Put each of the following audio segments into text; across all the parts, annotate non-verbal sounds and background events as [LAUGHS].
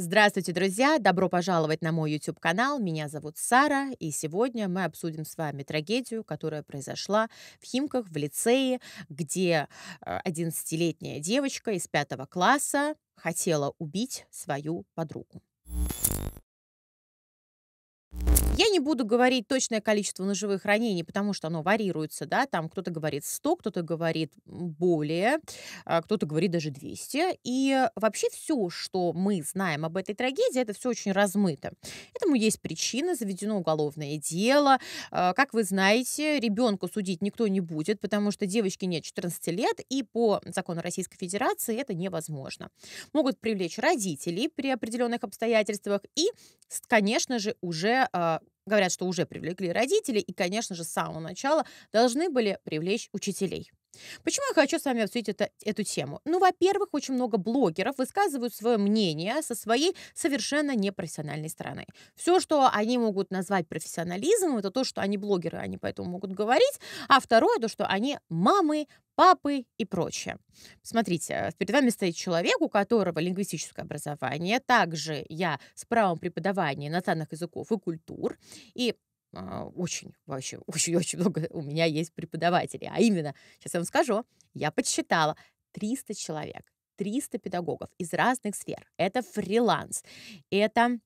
Здравствуйте, друзья! Добро пожаловать на мой YouTube-канал. Меня зовут Сара, и сегодня мы обсудим с вами трагедию, которая произошла в Химках, в лицее, где 11-летняя а, девочка из пятого класса хотела убить свою подругу. Я не буду говорить точное количество ножевых ранений, потому что оно варьируется, да, там кто-то говорит 100, кто-то говорит более, а кто-то говорит даже 200. И вообще все, что мы знаем об этой трагедии, это все очень размыто. Этому есть причина, заведено уголовное дело. А, как вы знаете, ребенку судить никто не будет, потому что девочке нет 14 лет, и по закону Российской Федерации это невозможно. Могут привлечь родителей при определенных обстоятельствах и, конечно же, уже а, Говорят, что уже привлекли родителей, и, конечно же, с самого начала должны были привлечь учителей. Почему я хочу с вами обсудить это, эту тему? Ну, во-первых, очень много блогеров высказывают свое мнение со своей совершенно непрофессиональной стороны. Все, что они могут назвать профессионализмом, это то, что они блогеры, они поэтому могут говорить. А второе, то, что они мамы, папы и прочее. Смотрите, перед вами стоит человек, у которого лингвистическое образование, также я с правом преподавания иностранных языков и культур, и а, очень, вообще, очень-очень [LAUGHS] много у меня есть преподавателей. А именно, сейчас я вам скажу, я подсчитала 300 человек, 300 педагогов из разных сфер. Это фриланс, это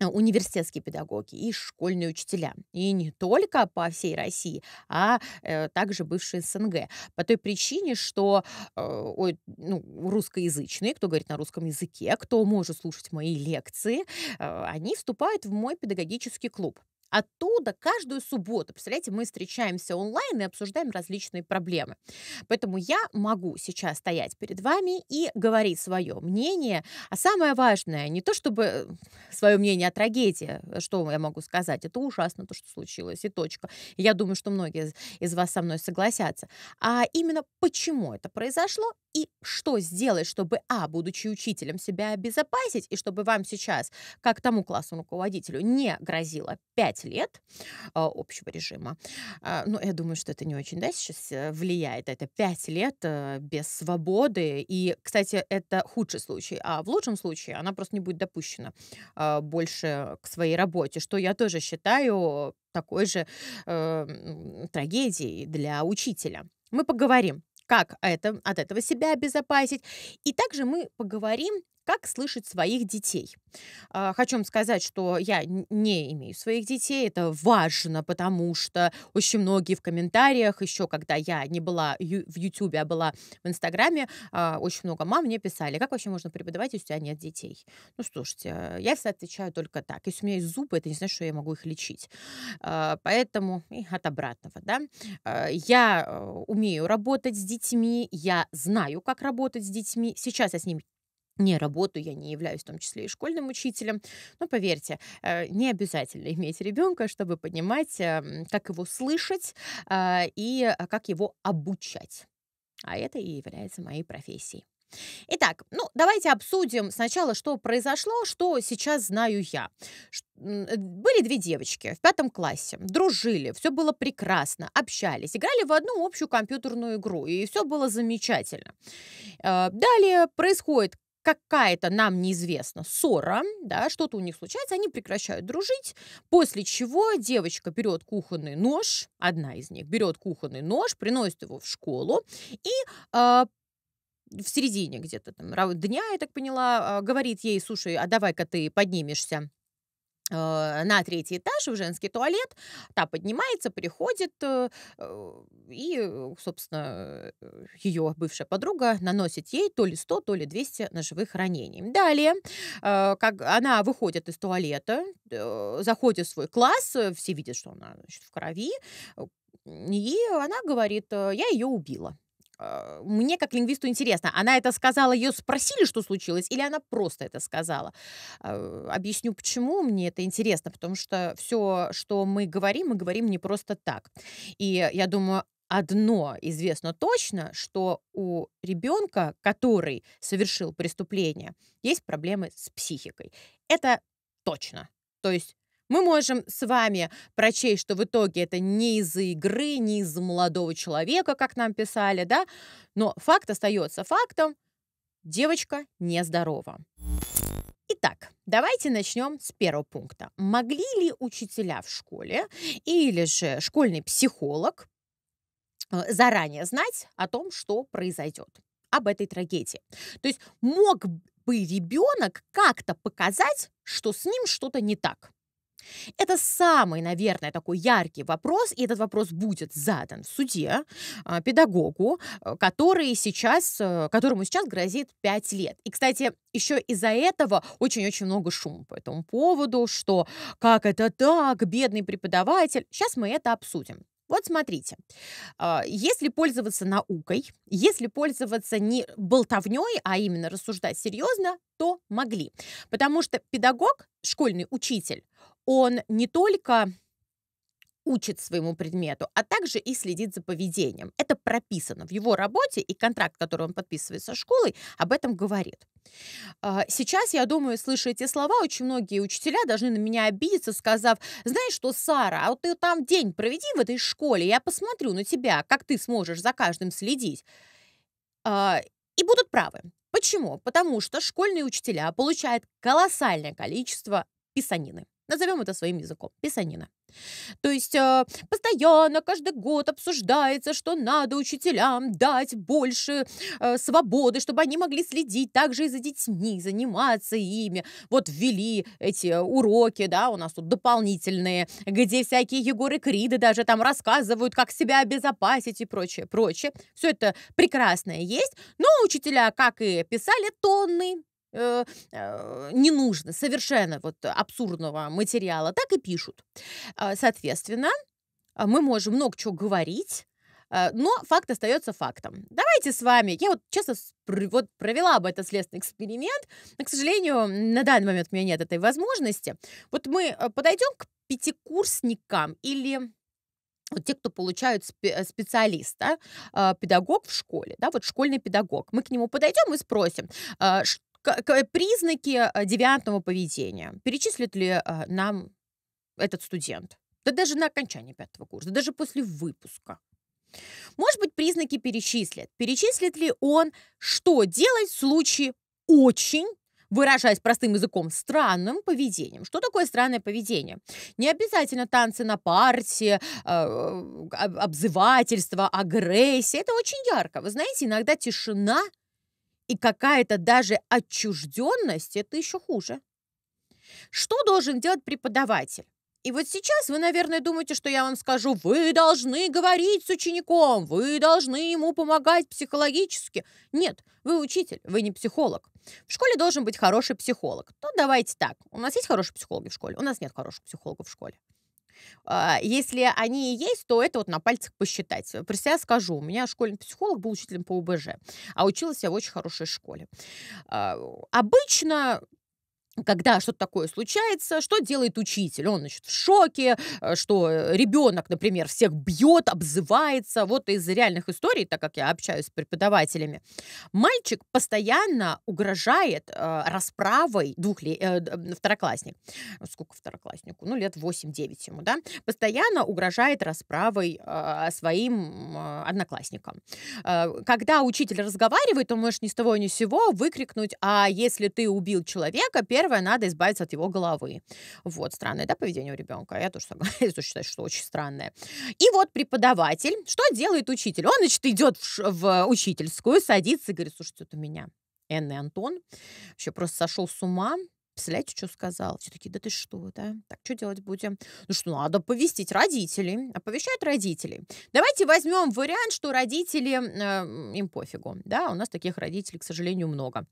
Э, университетские педагоги и школьные учителя. И не только по всей России, а э, также бывшие СНГ. По той причине, что э, ну, русскоязычные, кто говорит на русском языке, кто может слушать мои лекции, э, они вступают в мой педагогический клуб. Оттуда каждую субботу, представляете, мы встречаемся онлайн и обсуждаем различные проблемы. Поэтому я могу сейчас стоять перед вами и говорить свое мнение. А самое важное, не то чтобы свое мнение о трагедии, э, что я могу сказать, это ужасно то, что случилось, и точка. Я думаю, что многие из вас со мной согласятся. А именно почему это произошло и что сделать, чтобы, а, будучи учителем, себя обезопасить, и чтобы вам сейчас, как тому классному руководителю, не грозило 5 лет а, общего режима. А, ну, я думаю, что это не очень, да, сейчас э, влияет. Это 5 лет а, без свободы. И, кстати, это худший случай. А в лучшем случае она просто не будет допущена а, больше к своей работе, что я тоже считаю такой же э, трагедией для учителя. Мы поговорим как это, от этого себя обезопасить. И также мы поговорим как слышать своих детей. А, хочу вам сказать, что я не имею своих детей, это важно, потому что очень многие в комментариях, еще когда я не была в Ютубе, а была в Инстаграме, а, очень много мам мне писали, как вообще можно преподавать, если у тебя нет детей? Ну, слушайте, а, я всегда отвечаю только так. Если у меня есть зубы, это не значит, что я могу их лечить. Поэтому и от обратного, да. Я э, умею работать с детьми, я знаю, как работать с детьми. Сейчас я с ними не работаю, я не являюсь в том числе и школьным учителем. Но поверьте, э, не обязательно [LAUGHS] иметь ребенка, чтобы понимать, эм, как его слышать а, и а, как его обучать. А это и является моей профессией. Итак, ну давайте обсудим сначала, что произошло, что сейчас знаю я. Э, были две девочки в пятом классе, дружили, все было прекрасно, общались, играли в одну общую компьютерную игру, и все было замечательно. Э, далее происходит какая-то нам неизвестна ссора, да, что-то у них случается, они прекращают дружить, после чего девочка берет кухонный нож, одна из них берет кухонный нож, приносит его в школу и э, в середине где-то там дня, я так поняла, а, говорит ей, слушай, а давай-ка ты поднимешься Э, на третий этаж в женский туалет, та поднимается, приходит, э, э, и, собственно, ее бывшая подруга наносит ей то ли 100, то ли 200 ножевых ранений. Далее, как она выходит из туалета, заходит в свой класс, все видят, что она значит, в крови, и она говорит, я ее убила. А, мне как лингвисту интересно, она это сказала, ее спросили, что случилось, или она просто это сказала? А, объясню, почему мне это интересно, потому что все, что мы говорим, мы говорим не просто так. И я думаю, одно известно точно, что у ребенка, который совершил преступление, есть проблемы с психикой. Это точно. То есть мы можем с вами прочесть, что в итоге это не из-за игры, не из-за молодого человека, как нам писали, да, но факт остается фактом. Девочка нездорова. Итак, давайте начнем с первого пункта. Могли ли учителя в школе или же школьный психолог э, заранее знать о том, что произойдет, об этой трагедии? То есть мог бы ребенок как-то показать, что с ним что-то не так? Это самый, наверное, такой яркий вопрос, и этот вопрос будет задан в суде а, педагогу, э, который сейчас, э, которому сейчас грозит 5 лет. И, кстати, еще из-за этого очень-очень много шума по этому поводу, что как это так, бедный преподаватель. Сейчас мы это обсудим. Вот смотрите, а, если пользоваться наукой, если пользоваться не болтовней, а именно рассуждать серьезно, то могли. Потому что педагог, школьный учитель, он не только учит своему предмету, а также и следит за поведением. Это прописано в его работе, и контракт, который он подписывает со школой, об этом говорит. А, сейчас, я думаю, слыша эти слова, очень многие учителя должны на меня обидеться, сказав, знаешь что, Сара, а вот ты там день проведи в этой школе, я посмотрю на тебя, как ты сможешь за каждым следить. А, и будут правы. Почему? Потому что школьные учителя получают колоссальное количество писанины. Назовем это своим языком. Писанина. То есть э, постоянно, каждый год обсуждается, что надо учителям дать больше э, свободы, чтобы они могли следить также и за детьми, заниматься ими. Вот ввели эти уроки, да, у нас тут дополнительные, где всякие Егоры Криды даже там рассказывают, как себя обезопасить и прочее, прочее. Все это прекрасное есть, но учителя, как и писали, тонны Э, э, не нужно, совершенно вот абсурдного материала, так и пишут. А, соответственно, а, мы можем много чего говорить, а, но факт остается фактом. Давайте с вами, я вот честно вот провела бы этот следственный эксперимент, но, к сожалению, на данный момент у меня нет этой возможности. Вот мы э, подойдем к пятикурсникам или вот те, кто получают специалиста, педагог в школе, да, вот школьный педагог, мы к нему подойдем и спросим, Э, признаки э, девиантного поведения перечислит ли э, нам этот студент? Да даже на окончании пятого курса, даже после выпуска. Может быть, признаки перечислят. Перечислит ли он, что делать в случае очень выражаясь простым языком, странным поведением. Что такое странное поведение? Не обязательно танцы на партии, обзывательство, агрессия. Это очень ярко. Вы знаете, иногда тишина и какая-то даже отчужденность – это еще хуже. Что должен делать преподаватель? И вот сейчас вы, наверное, думаете, что я вам скажу, вы должны говорить с учеником, вы должны ему помогать психологически. Нет, вы учитель, вы не психолог. В школе должен быть хороший психолог. Ну, давайте так. У нас есть хорошие психологи в школе? У нас нет хороших психологов в школе. А, если они и есть, то это вот на пальцах посчитать. Про себя скажу, у меня школьный психолог был учителем по УБЖ, а училась я в очень хорошей школе. А, обычно когда что-то такое случается, что делает учитель? Он значит, в шоке, э, что э, ребенок, например, всех бьет, обзывается. Вот из реальных историй, так как я общаюсь с преподавателями, мальчик постоянно угрожает э, расправой двухле... э, второклассник. Сколько втор ребенку, ну, лет 8-9 ему, да, постоянно угрожает расправой э, своим э, одноклассникам. Э, когда учитель разговаривает, он может ни с того ни с сего выкрикнуть, а если ты убил человека, первое, надо избавиться от его головы. Вот, странное, да, поведение у ребенка? Я тоже, [LAUGHS] я считаю, что очень странное. И вот преподаватель, что делает учитель? Он, значит, идет в, в учительскую, садится и говорит, слушайте, вот у меня Энн и Антон еще просто сошел с ума, Представляете, что сказал? Все такие, да ты что, да? Так, что делать будем? Ну что, надо повестить родителей. Оповещают родителей. Давайте возьмем вариант, что родители, э, им пофигу. Да, у нас таких родителей, к сожалению, много.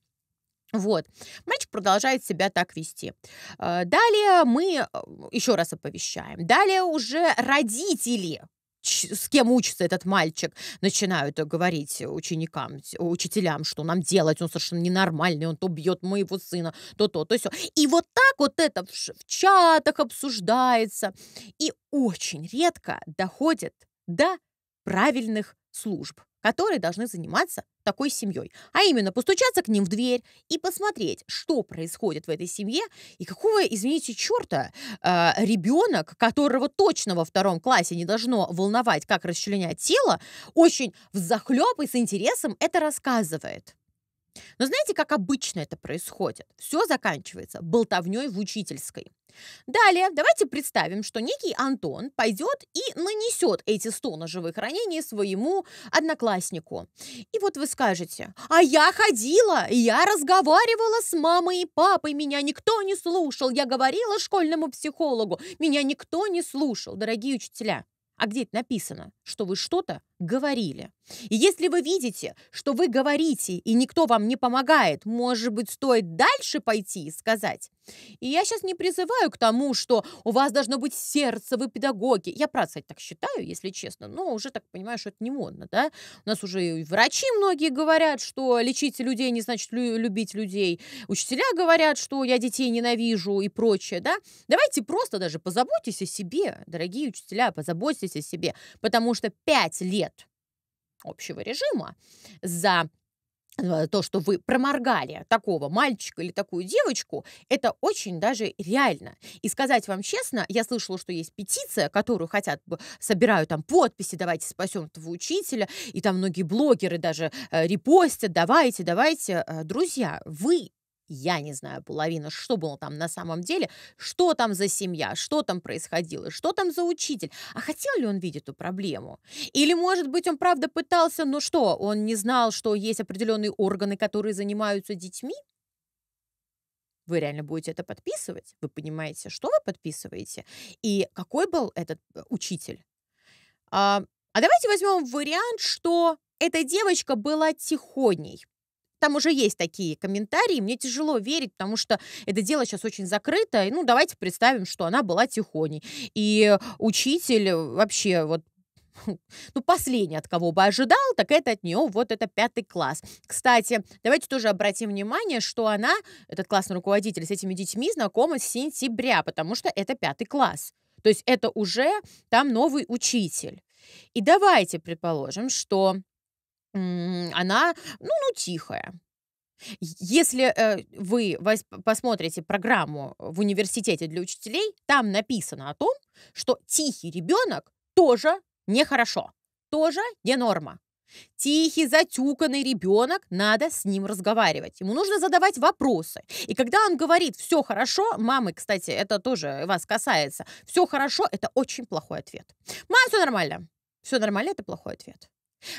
Вот. Мальчик продолжает себя так вести. Э, далее мы э, еще раз оповещаем. Далее уже родители с кем учится этот мальчик, начинают э, говорить ученикам, учителям, что нам делать, он совершенно ненормальный, он то бьет моего сына, то то, то все. И вот так вот это в, в чатах обсуждается. И очень редко доходит до правильных служб которые должны заниматься такой семьей. А именно постучаться к ним в дверь и посмотреть, что происходит в этой семье и какого, извините, черта э, а, ребенок, которого точно во втором классе не должно волновать, как расчленять тело, очень взахлеб и с интересом это рассказывает. Но знаете, как обычно это происходит? Все заканчивается болтовней в учительской. Далее давайте представим, что некий Антон пойдет и нанесет эти 100 ножевых ранений своему однокласснику. И вот вы скажете, а я ходила, я разговаривала с мамой и папой, меня никто не слушал, я говорила школьному психологу, меня никто не слушал, дорогие учителя. А где это написано, что вы что-то говорили. И если вы видите, что вы говорите, и никто вам не помогает, может быть, стоит дальше пойти и сказать. И я сейчас не призываю к тому, что у вас должно быть сердце, вы педагоги. Я, правда, так считаю, если честно, но уже так понимаю, что это не модно, да? У нас уже и врачи многие говорят, что лечить людей не значит любить людей. Учителя говорят, что я детей ненавижу и прочее, да? Давайте просто даже позаботьтесь о себе, дорогие учителя, позаботьтесь о себе, потому что пять лет общего режима за э, то, что вы проморгали такого мальчика или такую девочку, это очень даже реально. И сказать вам честно, я слышала, что есть петиция, которую хотят, собирают там подписи, давайте спасем этого учителя, и там многие блогеры даже э, репостят, давайте, давайте. Э, друзья, вы я не знаю половину, что было там на самом деле, что там за семья, что там происходило, что там за учитель, а хотел ли он видеть эту проблему? Или, может быть, он правда пытался, но что, он не знал, что есть определенные органы, которые занимаются детьми? Вы реально будете это подписывать? Вы понимаете, что вы подписываете? И какой был этот э, учитель? А, а давайте возьмем вариант, что эта девочка была тихоней там уже есть такие комментарии, мне тяжело верить, потому что это дело сейчас очень закрыто, и, ну, давайте представим, что она была тихоней. И учитель вообще вот хм, ну, последний, от кого бы ожидал, так это от нее вот это пятый класс. Кстати, давайте тоже обратим внимание, что она, этот классный руководитель, с этими детьми знакома с сентября, потому что это пятый класс. То есть это уже там новый учитель. И давайте предположим, что она, ну, ну, тихая. Если э, вы посмотрите программу в университете для учителей, там написано о том, что тихий ребенок тоже нехорошо, тоже не норма. Тихий, затюканный ребенок, надо с ним разговаривать. Ему нужно задавать вопросы. И когда он говорит «все хорошо», мамы, кстати, это тоже вас касается, «все хорошо» — это очень плохой ответ. «Мам, все нормально». «Все нормально» — это плохой ответ.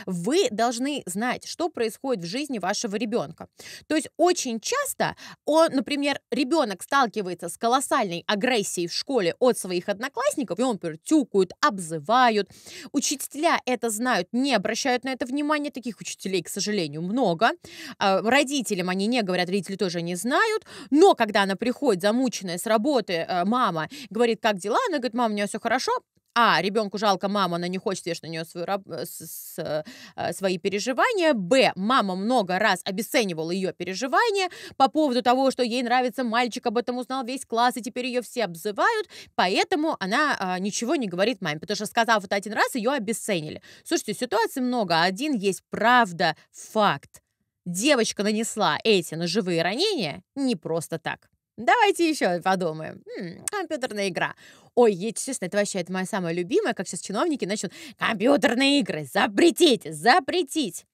Вы должны знать, что происходит в жизни вашего ребенка. То есть очень часто, он, например, ребенок сталкивается с колоссальной агрессией в школе от своих одноклассников, и он, например, тюкают, обзывают. Учителя это знают, не обращают на это внимания. Таких учителей, к сожалению, много. А, родителям они не говорят, родители тоже не знают. Но когда она приходит замученная с работы, э, мама говорит, как дела? Она говорит, мама, у меня все хорошо. А, ребенку жалко мама, она не хочет вешать на нее свою, э, с, с, э, а, свои переживания. Б, мама много раз обесценивала ее переживания по поводу того, что ей нравится мальчик, об этом узнал весь класс, и теперь ее все обзывают, поэтому она а, ничего не говорит маме, потому что, сказав вот один раз, ее обесценили. Слушайте, ситуаций много, один есть правда, факт. Девочка нанесла эти ножевые ранения не просто так. Давайте еще подумаем. М-м, компьютерная игра. Ой, честно, это вообще это моя самая любимая, как сейчас чиновники начнут. Компьютерные игры, запретить, запретить.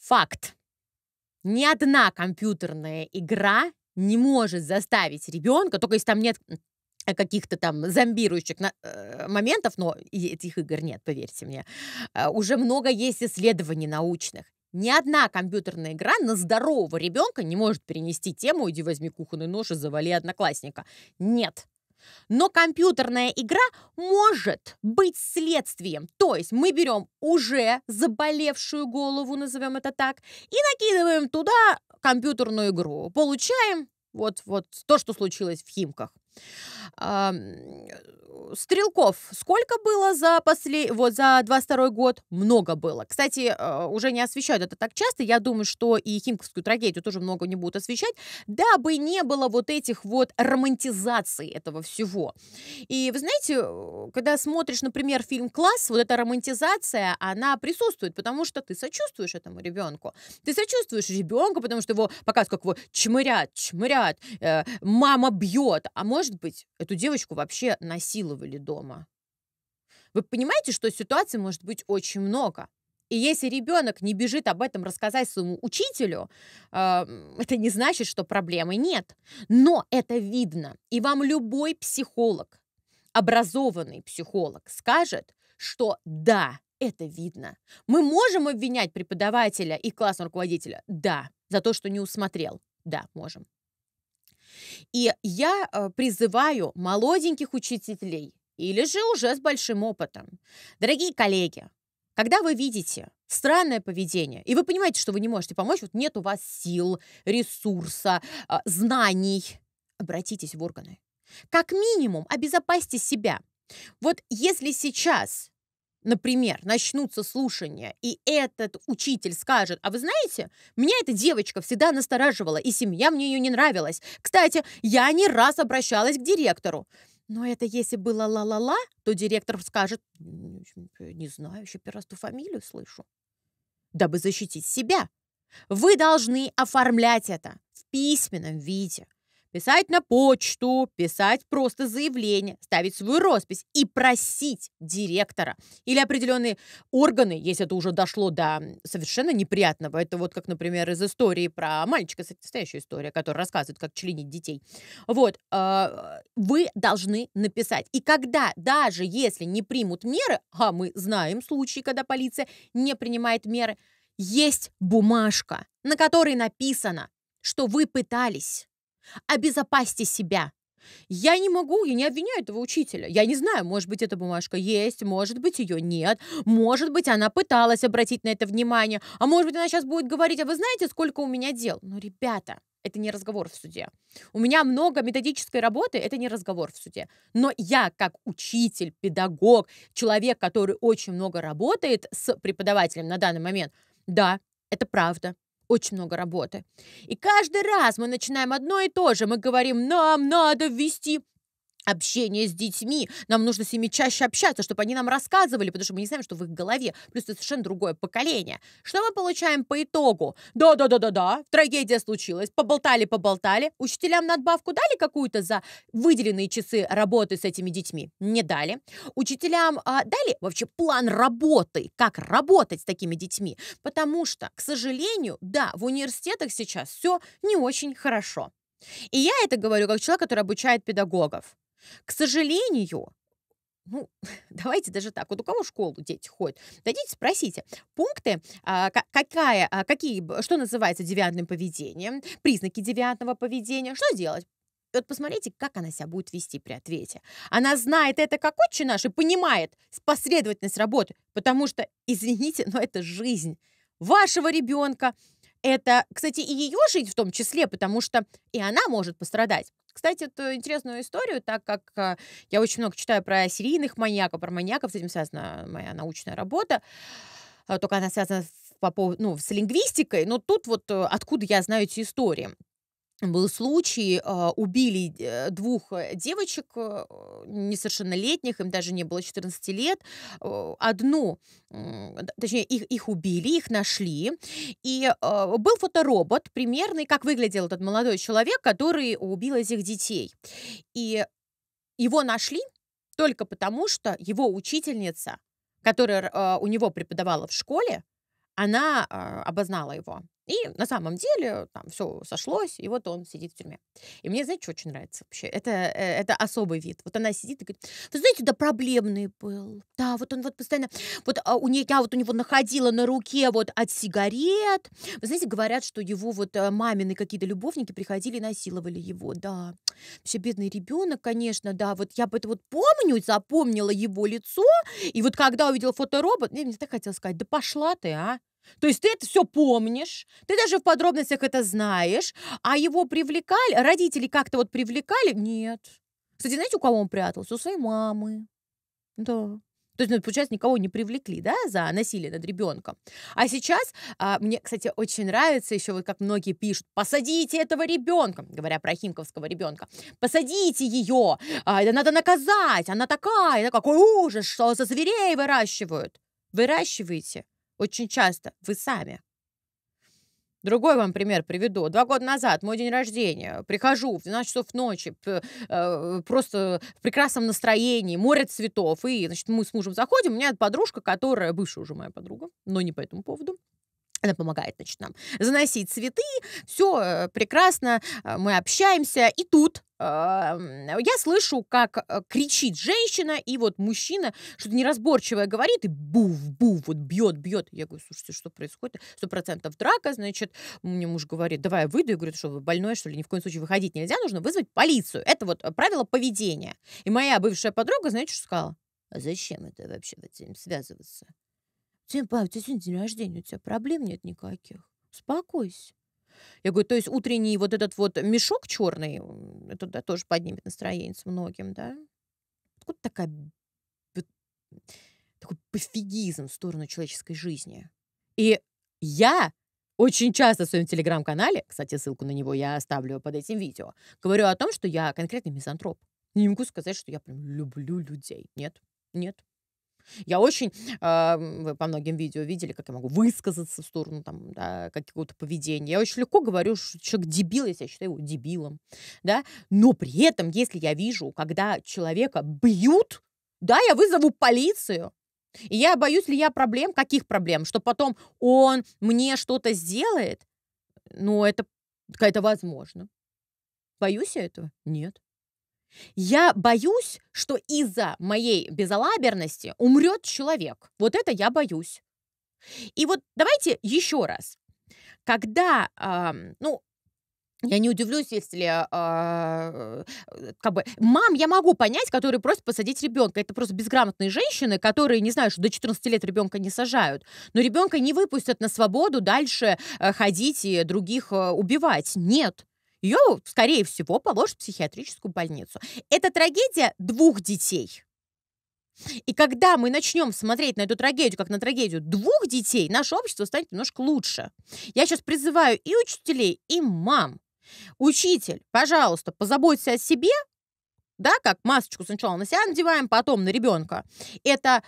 Факт. Ни одна компьютерная игра не может заставить ребенка, только если там нет каких-то там зомбирующих на, э, моментов, но этих игр нет, поверьте мне. Э, уже много есть исследований научных. Ни одна компьютерная игра на здорового ребенка не может перенести тему «иди возьми кухонный нож и завали одноклассника». Нет. Но компьютерная игра может быть следствием. То есть мы берем уже заболевшую голову, назовем это так, и накидываем туда компьютерную игру. Получаем вот, вот то, что случилось в Химках. А, стрелков сколько было за после вот за 22 год? Много было. Кстати, а, уже не освещают это так часто. Я думаю, что и Химковскую трагедию тоже много не будут освещать, дабы не было вот этих вот романтизаций этого всего. И вы знаете, э, когда смотришь, например, фильм «Класс», вот эта романтизация, она присутствует, потому что ты сочувствуешь этому ребенку. Ты сочувствуешь ребенку, потому что его показывают, как его чмырят, чмырят, э, мама бьет, а может быть, Эту девочку вообще насиловали дома. Вы понимаете, что ситуаций может быть очень много. И если ребенок не бежит об этом рассказать своему учителю, а, это не значит, что проблемы нет. Но это видно. И вам любой психолог, образованный психолог, скажет, что да, это видно. Мы можем обвинять преподавателя и классного руководителя? Да. За то, что не усмотрел? Да, можем. И я э, призываю молоденьких учителей или же уже с большим опытом. Дорогие коллеги, когда вы видите странное поведение, и вы понимаете, что вы не можете помочь, вот нет у вас сил, ресурса, а, знаний, обратитесь в органы. Как минимум, обезопасьте себя. Вот если сейчас например, начнутся слушания, и этот учитель скажет, а вы знаете, меня эта девочка всегда настораживала, и семья мне ее не нравилась. Кстати, я не раз обращалась к директору. Но это если было ла-ла-ла, то директор скажет, не знаю, еще первый раз ту фамилию слышу, дабы защитить себя. Вы должны оформлять это в письменном виде, Писать на почту, писать просто заявление, ставить свою роспись и просить директора или определенные органы, если это уже дошло до совершенно неприятного. Это вот как, например, из истории про мальчика, настоящая история, которая рассказывает, как членить детей. Вот, а, вы должны написать. И когда, даже если не примут меры, а мы знаем случаи, когда полиция не принимает меры, есть бумажка, на которой написано, что вы пытались Обезопасьте себя. Я не могу, я не обвиняю этого учителя. Я не знаю, может быть, эта бумажка есть, может быть, ее нет. Может быть, она пыталась обратить на это внимание. А может быть, она сейчас будет говорить, а вы знаете, сколько у меня дел? Ну, ребята, это не разговор в суде. У меня много методической работы, это не разговор в суде. Но я как учитель, педагог, человек, который очень много работает с преподавателем на данный момент, да, это правда очень много работы. И каждый раз мы начинаем одно и то же. Мы говорим, нам надо ввести общение с детьми. Нам нужно с ними чаще общаться, чтобы они нам рассказывали, потому что мы не знаем, что в их голове. Плюс это совершенно другое поколение. Что мы получаем по итогу? Да-да-да-да-да, трагедия случилась. Поболтали-поболтали. Учителям надбавку дали какую-то за выделенные часы работы с этими детьми? Не дали. Учителям а, дали вообще план работы, как работать с такими детьми. Потому что, к сожалению, да, в университетах сейчас все не очень хорошо. И я это говорю как человек, который обучает педагогов. К сожалению, ну, [LAUGHS] давайте даже так, вот у кого в школу дети ходят, дадите, спросите, пункты, а, какая, а, какие, что называется девиантным поведением, признаки девиантного поведения, что делать? И вот посмотрите, как она себя будет вести при ответе. Она знает это как отче наш и понимает последовательность работы, потому что, извините, но это жизнь вашего ребенка, это, кстати, и ее жизнь в том числе, потому что и она может пострадать. Кстати, эту интересную историю, так как э, я очень много читаю про серийных маньяков, про маньяков, с этим связана моя научная работа, а, только она связана по поводу, ну, с лингвистикой, но тут вот э, откуда я знаю эти истории был случай, а, убили э, двух э, девочек э, несовершеннолетних, им даже не было 14 лет. Одну, точнее, их, их убили, их нашли. И а, был фоторобот примерный, как выглядел этот молодой человек, который убил этих детей. И его нашли только потому, что его учительница, которая а, у него преподавала в школе, она обознала его. И на самом деле там все сошлось, и вот он сидит в тюрьме. И мне, знаете, что очень нравится вообще? Это, э, это особый вид. Вот она сидит и говорит, вы знаете, да проблемный был. Да, вот он вот постоянно, вот а, у нее, я вот у него находила на руке вот от сигарет. Вы знаете, говорят, что его вот э, мамины какие-то любовники приходили и насиловали его, да. Вообще бедный ребенок, конечно, да. Вот я бы это вот помню, запомнила его лицо, и вот когда увидела фоторобот, мне, мне так хотелось сказать, да пошла ты, а. То есть ты это все помнишь, ты даже в подробностях это знаешь, а его привлекали, родители как-то вот привлекали? Нет. Кстати, знаете, у кого он прятался? У своей мамы. Да. То есть, ну, получается, никого не привлекли, да, за насилие над ребенком. А сейчас а, мне, кстати, очень нравится еще вот как многие пишут: посадите этого ребенка, говоря про химковского ребенка, посадите ее, а, это надо наказать, она такая, какой ужас, что за зверей выращивают. Выращиваете очень часто вы сами. Другой вам пример приведу. Два года назад, мой день рождения, прихожу в 12 часов ночи, э, просто в прекрасном настроении, море цветов, и, значит, мы с мужем заходим, у меня подружка, которая, бывшая уже моя подруга, но не по этому поводу, она помогает, значит, нам заносить цветы, все э, прекрасно, э, мы общаемся, и тут а, я слышу, как э, кричит женщина, и вот мужчина что-то неразборчивое говорит, и був-був, вот бьет, бьет. Я говорю, слушайте, что происходит? Сто процентов драка, значит, мне муж говорит, давай я выйду. Я говорю, что вы больной, что ли? Ни в коем случае выходить нельзя, нужно вызвать полицию. Это вот э, правило поведения. И моя бывшая подруга, знаете, что сказала? А зачем это вообще вот этим связываться? Тем, Павел, у тебя сегодня день рождения, у тебя проблем нет никаких. Успокойся. Я говорю, то есть утренний вот этот вот мешок черный, это да, тоже поднимет настроение с многим, да? Откуда такая, такой пофигизм в сторону человеческой жизни? И я очень часто в своем телеграм-канале, кстати, ссылку на него я оставлю под этим видео, говорю о том, что я конкретный мизантроп. Не могу сказать, что я прям люблю людей. Нет, нет. Я очень, э, вы по многим видео видели, как я могу высказаться в сторону там, да, какого-то поведения. Я очень легко говорю, что человек дебил, если я считаю его дебилом. Да? Но при этом, если я вижу, когда человека бьют, да, я вызову полицию. И я боюсь ли я проблем, каких проблем, что потом он мне что-то сделает, ну, это, это возможно. Боюсь я этого? Нет. Я боюсь, что из-за моей безалаберности умрет человек. Вот это я боюсь. И вот давайте еще раз. Когда, э, ну, я не удивлюсь, если а, э, как бы мам я могу понять, которые просят посадить ребенка. Это просто безграмотные женщины, которые не знаю, что до 14 лет ребенка не сажают. Но ребенка не выпустят на свободу дальше э, ходить и других э, убивать. Нет ее, скорее всего, положат в психиатрическую больницу. Это трагедия двух детей. И когда мы начнем смотреть на эту трагедию как на трагедию двух детей, наше общество станет немножко лучше. Я сейчас призываю и учителей, и мам. Учитель, пожалуйста, позаботься о себе, да, как масочку сначала на себя надеваем, потом на ребенка. Это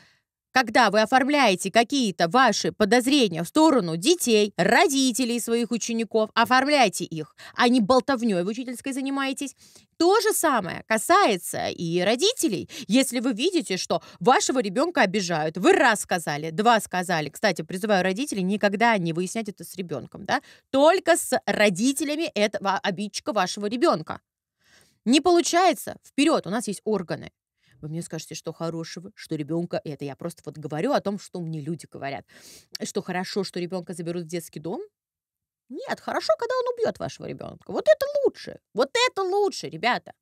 когда вы оформляете какие-то ваши подозрения в сторону детей, родителей своих учеников, оформляйте их, а не болтовней в учительской занимаетесь, то же самое касается и родителей. Если вы видите, что вашего ребенка обижают, вы раз сказали, два сказали. Кстати, призываю родителей никогда не выяснять это с ребенком, да? Только с родителями этого обидчика вашего ребенка. Не получается, вперед, у нас есть органы. Вы мне скажете, что хорошего, что ребенка... Это я просто вот говорю о том, что мне люди говорят. Что хорошо, что ребенка заберут в детский дом? Нет, хорошо, когда он убьет вашего ребенка. Вот это лучше. Вот это лучше, ребята.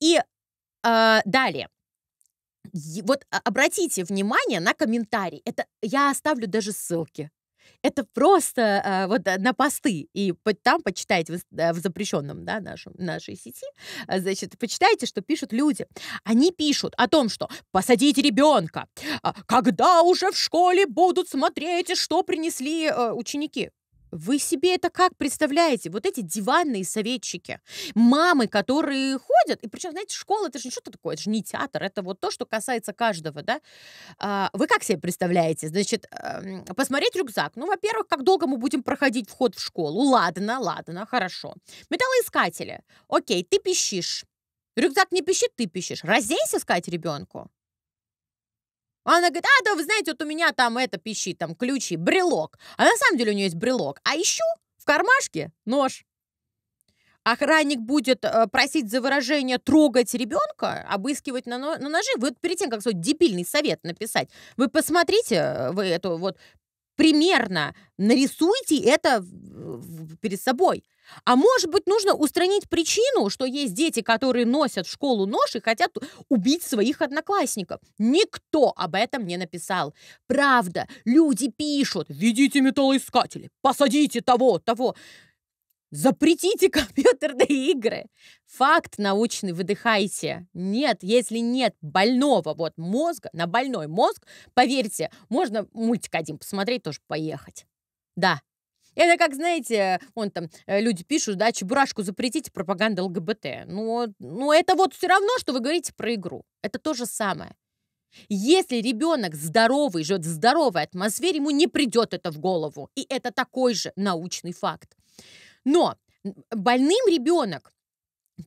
И э, далее вот а, обратите внимание на комментарий. Это я оставлю даже ссылки это просто а, вот э, на посты. И там почитайте в, в запрещенном да, нашем, нашей сети, а, значит, почитайте, что пишут люди. Они пишут о том, что посадить ребенка, а, когда уже в школе будут смотреть, что принесли э, ученики. Вы себе это как представляете? Вот эти диванные советчики, мамы, которые ходят, и причем, знаете, школа, это же не что-то такое, это же не театр, это вот то, что касается каждого, да? А, вы как себе представляете? Значит, эм, посмотреть рюкзак. Ну, во-первых, как долго мы будем проходить вход в школу? Ладно, ладно, хорошо. Металлоискатели. Окей, ты пищишь. Рюкзак не пищит, ты пищишь. Разденься искать ребенку. Она говорит, а, да вы знаете, вот у меня там это пищит, там ключи, брелок. А на самом деле у нее есть брелок. А еще в кармашке нож. Охранник будет э, просить за выражение трогать ребенка, обыскивать на, но, на ножи. Вы вот перед тем, как свой дебильный совет написать, вы посмотрите, э, вы эту вот примерно нарисуйте это перед собой. А может быть, нужно устранить причину, что есть дети, которые носят в школу нож и хотят убить своих одноклассников. Никто об этом не написал. Правда, люди пишут, ведите металлоискатели, посадите того, того. Запретите [LAUGHS] компьютерные игры. Факт научный выдыхайте. Нет, если нет больного вот мозга, на больной мозг, поверьте, можно мультик один посмотреть, тоже поехать. Да, это как, знаете, он там э, люди пишут, да, чебурашку запретите, пропаганда ЛГБТ. Но, но это вот все равно, что вы говорите про игру. Это то же самое. Если ребенок здоровый, живет в здоровой атмосфере, ему не придет это в голову. И это такой же научный факт. Но больным ребенок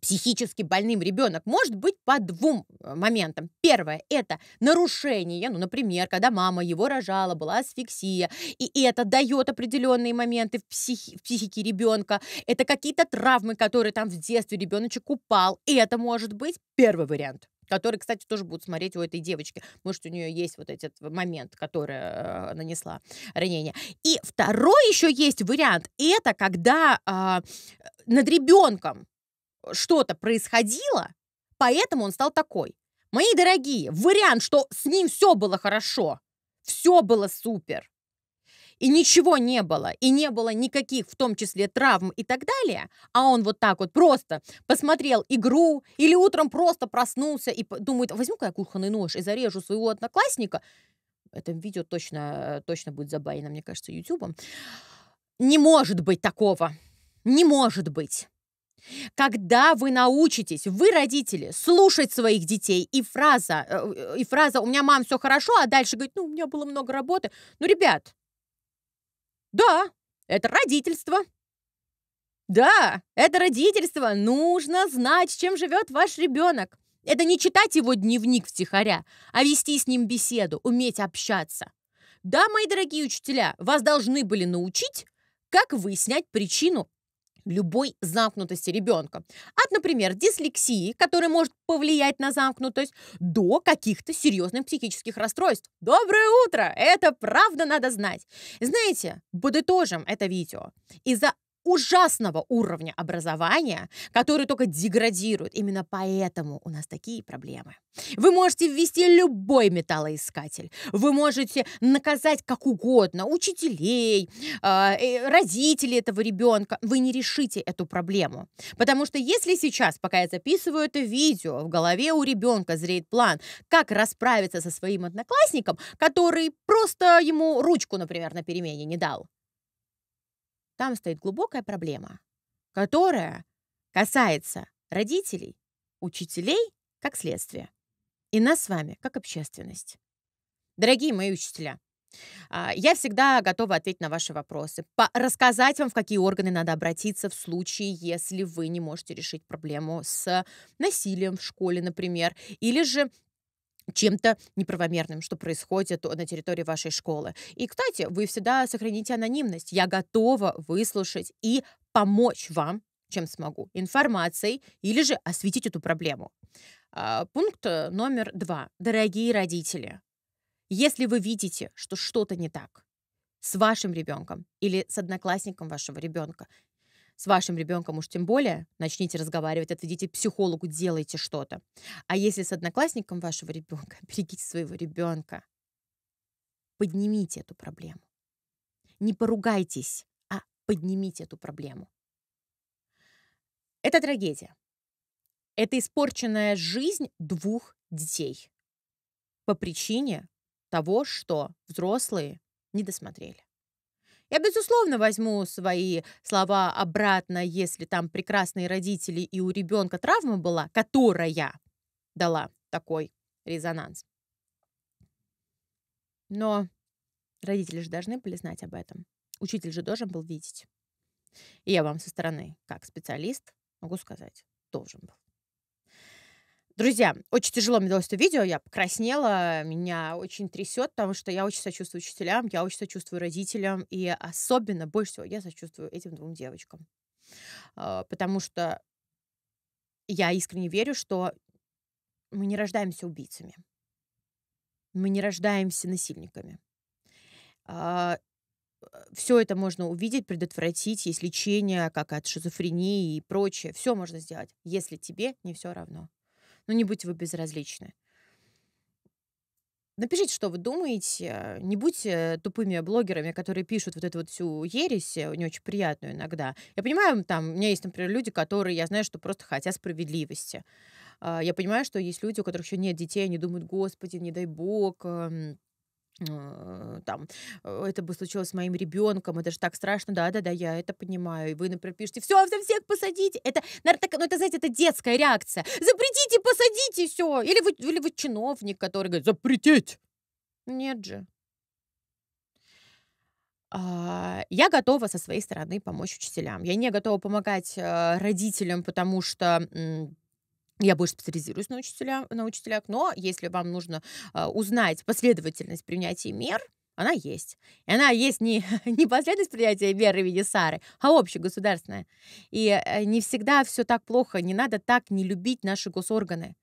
психически больным ребенок может быть по двум э, моментам. Первое – это нарушение, ну, например, когда мама его рожала, была асфиксия, и это дает определенные моменты в, психи, в психике ребенка. Это какие-то травмы, которые там в детстве ребеночек упал, и это может быть первый вариант который, кстати, тоже будут смотреть у этой девочки. Может, у нее есть вот этот момент, который э, нанесла ранение. И второй еще есть вариант. Это когда а, э, над ребенком что-то происходило, поэтому он стал такой. Мои дорогие, вариант, что с ним все было хорошо, все было супер, и ничего не было, и не было никаких, в том числе травм и так далее, а он вот так вот просто посмотрел игру или утром просто проснулся и думает, возьму-ка я кухонный нож и зарежу своего одноклассника, это видео точно, точно будет забайно, мне кажется, Ютубом. Не может быть такого. Не может быть. Когда вы научитесь, вы, родители, слушать своих детей, и фраза, э, э, и фраза «у меня, мам, все хорошо», а дальше говорит «ну, у меня было много работы». Ну, ребят, да, это родительство. Да, это родительство. Нужно знать, чем живет ваш ребенок. Это не читать его дневник втихаря, а вести с ним беседу, уметь общаться. Да, мои дорогие учителя, вас должны были научить, как выяснять причину любой замкнутости ребенка. От, например, дислексии, которая может повлиять на замкнутость, до каких-то серьезных психических расстройств. Доброе утро! Это правда надо знать. Знаете, подытожим это видео. Из-за ужасного уровня образования, который только деградирует. Именно поэтому у нас такие проблемы. Вы можете ввести любой металлоискатель. Вы можете наказать как угодно учителей, а, э, родителей этого ребенка. Вы не решите эту проблему. Потому что если сейчас, пока я записываю это видео, в голове у ребенка зреет план, как расправиться со своим одноклассником, который просто ему ручку, например, на перемене не дал, там стоит глубокая проблема, которая касается родителей, учителей как следствие и нас с вами как общественность. Дорогие мои учителя, а, я всегда готова ответить на ваши вопросы, рассказать вам, в какие органы надо обратиться в случае, если вы не можете решить проблему с насилием в школе, например, или же чем-то неправомерным, что происходит на территории вашей школы. И, кстати, вы всегда сохраните анонимность. Я готова выслушать и помочь вам, чем смогу, информацией или же осветить эту проблему. А, пункт э, номер два. Дорогие родители, если вы видите, что что-то не так с вашим ребенком или с одноклассником вашего ребенка, с вашим ребенком уж тем более начните разговаривать, отведите психологу, делайте что-то. А если с одноклассником вашего ребенка, [LAUGHS] берегите своего ребенка. Поднимите эту проблему. Не поругайтесь, а поднимите эту проблему. Это трагедия. Это испорченная жизнь двух детей по причине того, что взрослые не досмотрели. Я, безусловно, возьму свои слова обратно, если там прекрасные родители и у ребенка травма была, которая дала такой резонанс. Но родители же должны были знать об этом. Учитель же должен был видеть. И я вам со стороны, как специалист, могу сказать, должен был. Друзья, очень тяжело мне далось это видео, я покраснела, меня очень трясет, потому что я очень сочувствую учителям, я очень сочувствую родителям, и особенно, больше всего, я сочувствую этим двум девочкам. А, потому что я искренне верю, что мы не рождаемся убийцами. Мы не рождаемся насильниками. А, все это можно увидеть, предотвратить. Есть лечение, как от шизофрении и прочее. Все можно сделать, если тебе не все равно. Ну не будьте вы безразличны. Напишите, что вы думаете. Не будьте тупыми блогерами, которые пишут вот эту вот всю ересь, э, не очень приятную иногда. Я понимаю, там, у меня есть, например, люди, которые, я знаю, что просто хотят справедливости. А, я понимаю, что есть люди, у которых еще нет детей, они думают, господи, не дай бог, эм, а, там, э, это бы случилось с моим ребенком, это же так страшно, да-да-да, я это понимаю, и вы, например, пишете, все, все, всех посадите, это, наверное, так, ну, это, знаете, это детская реакция, запретите, посадите все, или вы, или вы чиновник, который говорит, запретить, нет же. А, я готова со своей стороны помочь учителям. Я не готова помогать э, родителям, потому что я больше специализируюсь на, учителя, на учителях, но если вам нужно а, узнать последовательность принятия мер, она есть. И она есть не, [LAUGHS] не последовательность принятия мер в виде Сары, а общегосударственная. И э, не всегда все так плохо. Не надо так не любить наши госорганы.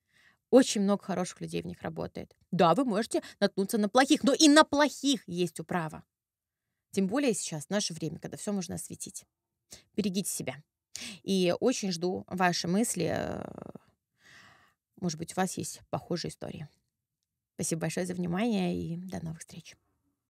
Очень много хороших людей в них работает. Да, вы можете наткнуться на плохих, но и на плохих есть управа. Тем более сейчас, в наше время, когда все можно осветить. Берегите себя. И очень жду ваши мысли э, может быть, у вас есть похожие истории. Спасибо большое за внимание и до новых встреч.